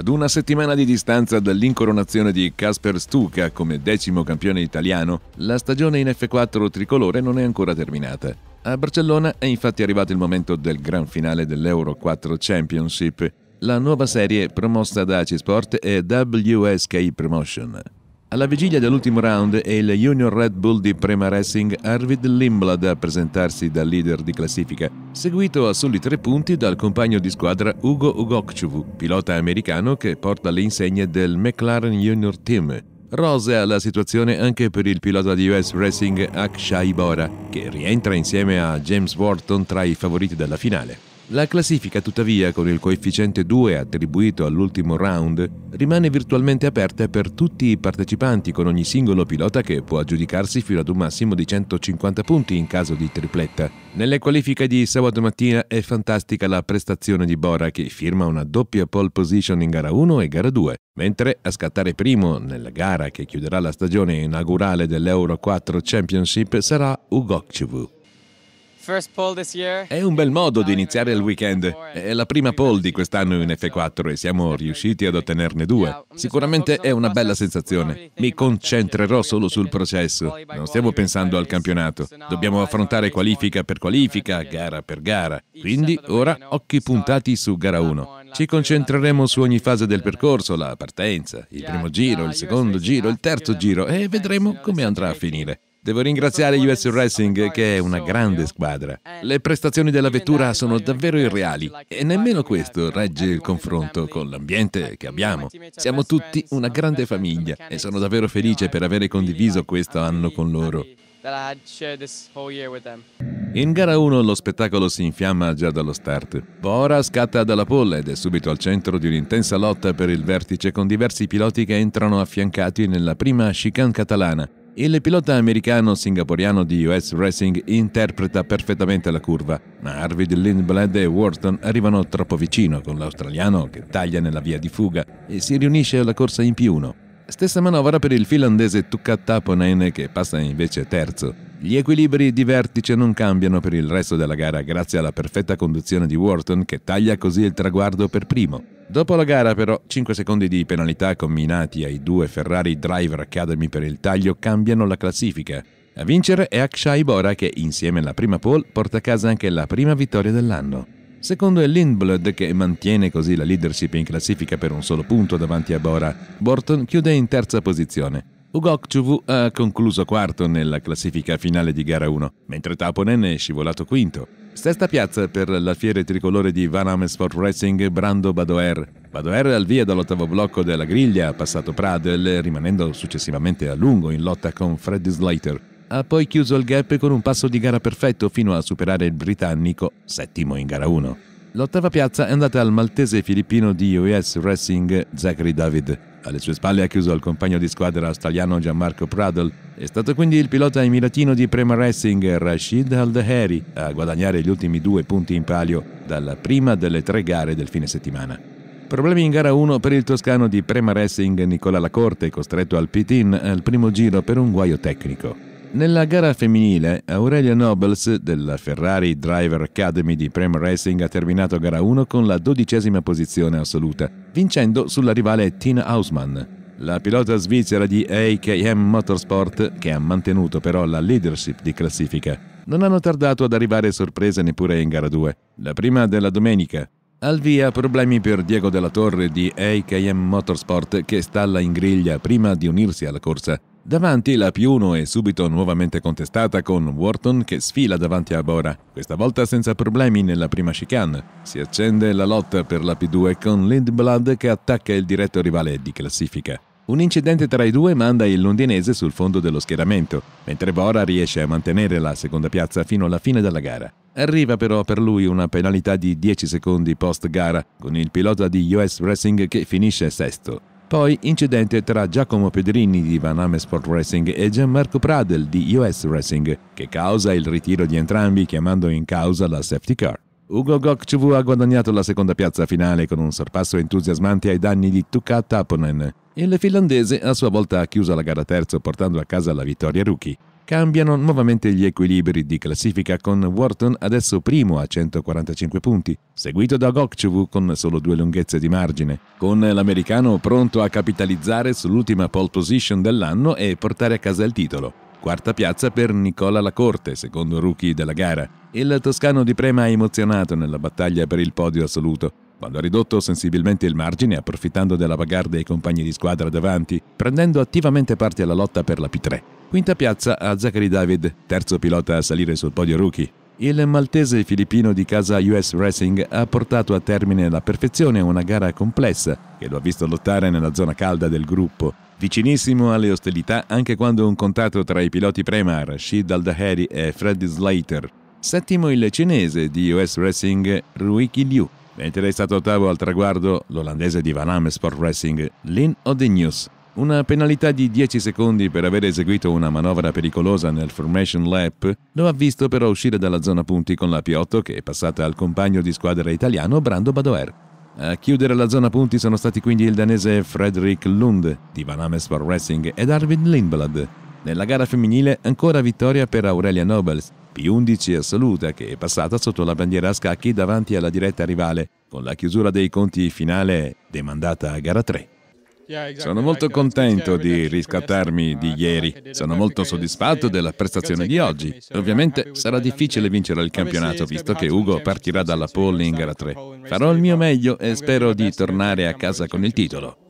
Ad una settimana di distanza dall'incoronazione di Casper Stuka come decimo campione italiano, la stagione in F4 tricolore non è ancora terminata. A Barcellona è infatti arrivato il momento del gran finale dell'Euro 4 Championship, la nuova serie promossa da AC Sport e WSK Promotion. Alla vigilia dell'ultimo round è il Junior Red Bull di Prema Racing Arvid Limblad a presentarsi da leader di classifica, seguito a soli tre punti dal compagno di squadra Ugo Ugokchuvu, pilota americano che porta le insegne del McLaren Junior Team. Rosea la situazione anche per il pilota di US Racing Akshay Bora, che rientra insieme a James Wharton tra i favoriti della finale. La classifica tuttavia con il coefficiente 2 attribuito all'ultimo round rimane virtualmente aperta per tutti i partecipanti con ogni singolo pilota che può aggiudicarsi fino ad un massimo di 150 punti in caso di tripletta. Nelle qualifiche di sabato mattina è fantastica la prestazione di Bora che firma una doppia pole position in gara 1 e gara 2, mentre a scattare primo nella gara che chiuderà la stagione inaugurale dell'Euro 4 Championship sarà Ugokchevu. È un bel modo di iniziare il weekend. È la prima pole di quest'anno in F4 e siamo riusciti ad ottenerne due. Sicuramente è una bella sensazione. Mi concentrerò solo sul processo. Non stiamo pensando al campionato. Dobbiamo affrontare qualifica per qualifica, gara per gara. Quindi ora occhi puntati su gara 1. Ci concentreremo su ogni fase del percorso, la partenza, il primo giro, il secondo giro, il terzo giro e vedremo come andrà a finire. Devo ringraziare US Racing che è una grande oh. squadra. Eh, le prestazioni della vettura sono davvero irreali e nemmeno questo regge eh, il confronto con l'ambiente che abbiamo. Siamo tutti una eh, grande famiglia e sono davvero felice per aver condiviso questo anno con loro. In gara 1 lo spettacolo si infiamma già dallo start. Bora scatta dalla polla ed è subito al centro di un'intensa lotta per il vertice con diversi piloti che entrano affiancati nella prima chicane catalana. Il pilota americano-singaporiano di US Racing interpreta perfettamente la curva, ma Arvid Lindblad e Wharton arrivano troppo vicino con l'australiano che taglia nella via di fuga e si riunisce alla corsa in più uno. Stessa manovra per il finlandese Tukka Taponen che passa invece terzo. Gli equilibri di vertice non cambiano per il resto della gara grazie alla perfetta conduzione di Wharton che taglia così il traguardo per primo. Dopo la gara però 5 secondi di penalità combinati ai due Ferrari Driver Academy per il taglio cambiano la classifica. A vincere è Akshay Bora che insieme alla prima pole porta a casa anche la prima vittoria dell'anno. Secondo è Lindblad che mantiene così la leadership in classifica per un solo punto davanti a Bora. Borton chiude in terza posizione. Ugokchuvu ha concluso quarto nella classifica finale di gara 1, mentre Taponen è scivolato quinto. Sesta piazza per la fiera tricolore di Van Amersfoort Racing Brando Badoer. Badoer al via dall'ottavo blocco della griglia ha passato Pradel, rimanendo successivamente a lungo in lotta con Freddy Slater. Ha poi chiuso il gap con un passo di gara perfetto fino a superare il britannico, settimo in gara 1. L'ottava piazza è andata al maltese filippino di US Racing Zachary David. Alle sue spalle ha chiuso il compagno di squadra australiano Gianmarco Pradel. È stato quindi il pilota emiratino di Prema Racing Rashid Aldeheri a guadagnare gli ultimi due punti in palio dalla prima delle tre gare del fine settimana. Problemi in gara 1 per il toscano di Prema Racing Nicola Lacorte, costretto al pit-in al primo giro per un guaio tecnico. Nella gara femminile, Aurelia Nobles della Ferrari Driver Academy di Prem Racing ha terminato gara 1 con la dodicesima posizione assoluta, vincendo sulla rivale Tina Hausmann. La pilota svizzera di AKM Motorsport, che ha mantenuto però la leadership di classifica, non hanno tardato ad arrivare sorprese neppure in gara 2, la prima della domenica. Al via problemi per Diego della Torre di AKM Motorsport che stalla in griglia prima di unirsi alla corsa Davanti la p 1 è subito nuovamente contestata con Wharton che sfila davanti a Bora, questa volta senza problemi nella prima chicane. Si accende la lotta per la P2 con Lindblad che attacca il diretto rivale di classifica. Un incidente tra i due manda il londinese sul fondo dello schieramento, mentre Bora riesce a mantenere la seconda piazza fino alla fine della gara. Arriva però per lui una penalità di 10 secondi post gara, con il pilota di US Racing che finisce sesto. Poi incidente tra Giacomo Pedrini di Vaname Sport Racing e Gianmarco Pradel di US Racing, che causa il ritiro di entrambi chiamando in causa la safety car. Ugo Gokchv ha guadagnato la seconda piazza finale con un sorpasso entusiasmante ai danni di Tuka Taponen. Il finlandese a sua volta ha chiuso la gara terzo portando a casa la vittoria rookie. Cambiano nuovamente gli equilibri di classifica con Wharton adesso primo a 145 punti, seguito da Gokchevu con solo due lunghezze di margine, con l'americano pronto a capitalizzare sull'ultima pole position dell'anno e portare a casa il titolo. Quarta piazza per Nicola Lacorte, secondo rookie della gara. Il toscano di Prema è emozionato nella battaglia per il podio assoluto, quando ha ridotto sensibilmente il margine approfittando della bagarre dei compagni di squadra davanti, prendendo attivamente parte alla lotta per la P3. Quinta piazza a Zachary David, terzo pilota a salire sul podio rookie. Il maltese filippino di casa US Racing ha portato a termine alla perfezione una gara complessa che lo ha visto lottare nella zona calda del gruppo, vicinissimo alle ostilità anche quando un contatto tra i piloti Premar, Rashid Aldaheri e Freddy Slater. Settimo il cinese di US Racing Ruiki Liu, Mentre è stato ottavo al traguardo l'olandese di Van Ames Sport Racing, Lynn Odenius, una penalità di 10 secondi per aver eseguito una manovra pericolosa nel formation lap lo ha visto però uscire dalla zona punti con la Piotto che è passata al compagno di squadra italiano Brando Badoer. A chiudere la zona punti sono stati quindi il danese Fredrik Lund di Van Sport Racing ed Arvid Lindblad. Nella gara femminile ancora vittoria per Aurelia Nobles, P11 assoluta che è passata sotto la bandiera a scacchi davanti alla diretta rivale, con la chiusura dei conti finale demandata a gara 3. Uh, sono molto contento di riscattarmi di ieri, sono molto soddisfatto della prestazione di oggi. Ovviamente sarà difficile vincere il campionato visto che Ugo partirà dalla pole in gara 3. Farò il mio meglio e spero di tornare a casa con il titolo.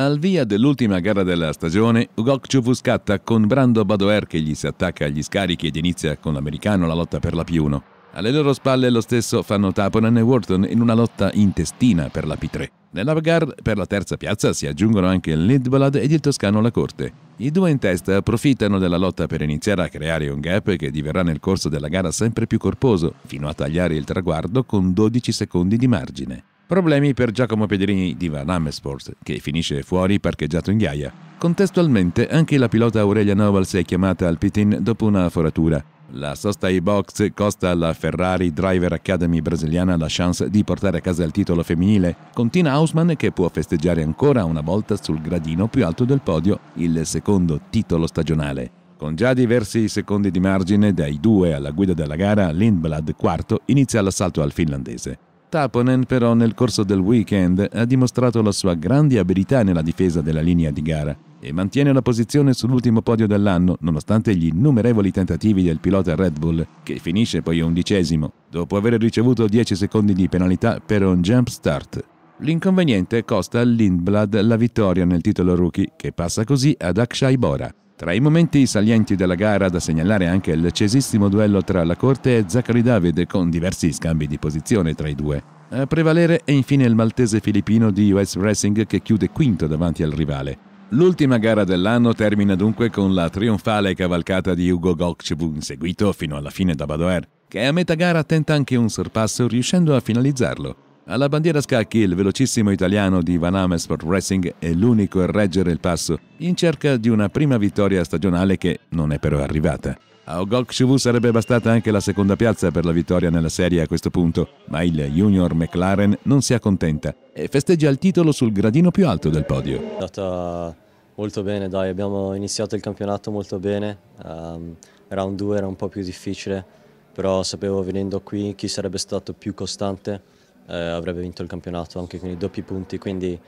Al via dell'ultima gara della stagione, Gokchov scatta con Brando Badoer che gli si attacca agli scarichi ed inizia con l'americano la lotta per la P1. Alle loro spalle lo stesso fanno Taponen e Wharton in una lotta intestina per la P3. Nella gare per la terza piazza si aggiungono anche il Lidbalad ed il toscano La Corte. I due in testa approfittano della lotta per iniziare a creare un gap che diverrà nel corso della gara sempre più corposo, fino a tagliare il traguardo con 12 secondi di margine. Problemi per Giacomo Pedrini di Van Amersfoort, che finisce fuori parcheggiato in ghiaia. Contestualmente anche la pilota Aurelia Novals è chiamata al pit-in dopo una foratura. La sosta ai box costa alla Ferrari Driver Academy brasiliana la chance di portare a casa il titolo femminile, con Tina Hausmann che può festeggiare ancora una volta sul gradino più alto del podio il secondo titolo stagionale. Con già diversi secondi di margine dai due alla guida della gara, Lindblad quarto inizia l'assalto al finlandese. Taponen però nel corso del weekend ha dimostrato la sua grande abilità nella difesa della linea di gara e mantiene la posizione sull'ultimo podio dell'anno nonostante gli innumerevoli tentativi del pilota Red Bull, che finisce poi undicesimo, dopo aver ricevuto 10 secondi di penalità per un jump start. L'inconveniente costa a Lindblad la vittoria nel titolo rookie, che passa così ad Akshay Bora. Tra i momenti salienti della gara da segnalare anche il cesissimo duello tra la Corte e Zachary David con diversi scambi di posizione tra i due. A prevalere è infine il maltese filippino di US Racing che chiude quinto davanti al rivale. L'ultima gara dell'anno termina dunque con la trionfale cavalcata di Hugo Gokchevun, seguito fino alla fine da Badoer, che a metà gara tenta anche un sorpasso riuscendo a finalizzarlo. Alla bandiera scacchi il velocissimo italiano di Van Sport Racing è l'unico a reggere il passo in cerca di una prima vittoria stagionale che non è però arrivata. A Ogolkshivu sarebbe bastata anche la seconda piazza per la vittoria nella serie a questo punto, ma il junior McLaren non si accontenta e festeggia il titolo sul gradino più alto del podio. È andata molto bene, dai, abbiamo iniziato il campionato molto bene, um, round 2 era un po' più difficile, però sapevo venendo qui chi sarebbe stato più costante eh, avrebbe vinto il campionato anche con i doppi punti, quindi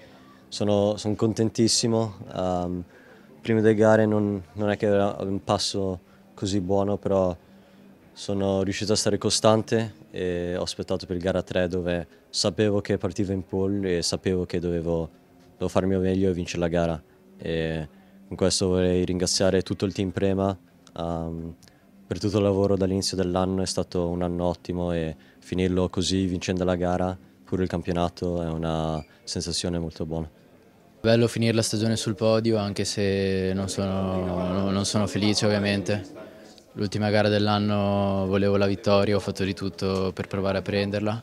sono, sono contentissimo. Um, prima delle gare non, non è che era un passo così buono, però sono riuscito a stare costante e ho aspettato per il gara 3 dove sapevo che partivo in pole e sapevo che dovevo, dovevo fare il mio meglio e vincere la gara. E con questo vorrei ringraziare tutto il team Prema, um, per tutto il lavoro dall'inizio dell'anno, è stato un anno ottimo e finirlo così vincendo la gara, pure il campionato, è una sensazione molto buona. Bello finire la stagione sul podio anche se non sono, non sono felice ovviamente. L'ultima gara dell'anno volevo la vittoria, ho fatto di tutto per provare a prenderla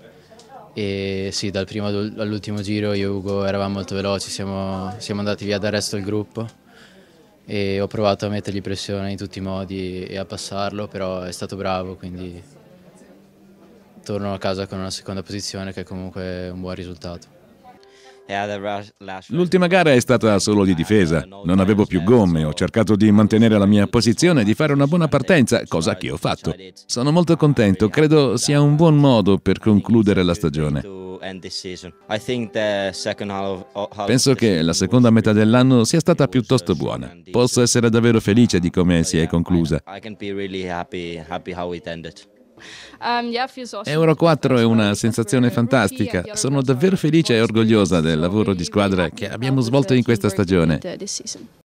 e sì, dal primo all'ultimo giro io e Ugo eravamo molto veloci, siamo, siamo andati via dal resto del gruppo e ho provato a mettergli pressione in tutti i modi e a passarlo, però è stato bravo, quindi torno a casa con una seconda posizione che è comunque un buon risultato. L'ultima gara è stata solo di difesa, non avevo più gomme, ho cercato di mantenere la mia posizione e di fare una buona partenza, cosa che ho fatto. Sono molto contento, credo sia un buon modo per concludere la stagione. Penso che la seconda metà dell'anno sia stata piuttosto buona. Posso essere davvero felice di come si è conclusa. Um, Euro 4 è una sensazione fantastica. Sono davvero felice e orgogliosa del lavoro di squadra che abbiamo svolto in questa stagione.